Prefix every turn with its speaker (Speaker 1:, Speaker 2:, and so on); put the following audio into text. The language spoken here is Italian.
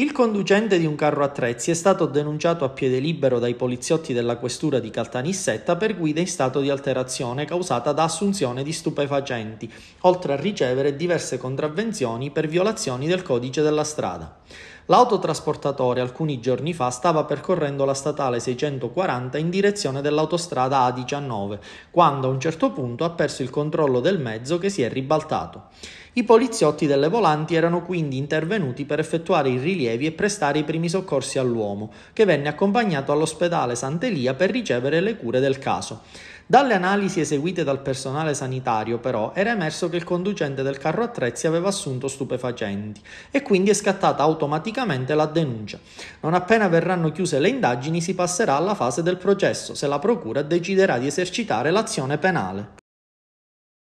Speaker 1: Il conducente di un carro attrezzi è stato denunciato a piede libero dai poliziotti della questura di Caltanissetta per guida in stato di alterazione causata da assunzione di stupefacenti, oltre a ricevere diverse contravvenzioni per violazioni del codice della strada. L'autotrasportatore alcuni giorni fa stava percorrendo la statale 640 in direzione dell'autostrada A19, quando a un certo punto ha perso il controllo del mezzo che si è ribaltato. I poliziotti delle volanti erano quindi intervenuti per effettuare i rilievi e prestare i primi soccorsi all'uomo, che venne accompagnato all'ospedale Sant'Elia per ricevere le cure del caso. Dalle analisi eseguite dal personale sanitario, però, era emerso che il conducente del carro attrezzi aveva assunto stupefacenti e quindi è scattata automaticamente la denuncia. Non appena verranno chiuse le indagini si passerà alla fase del processo, se la procura deciderà di esercitare l'azione penale.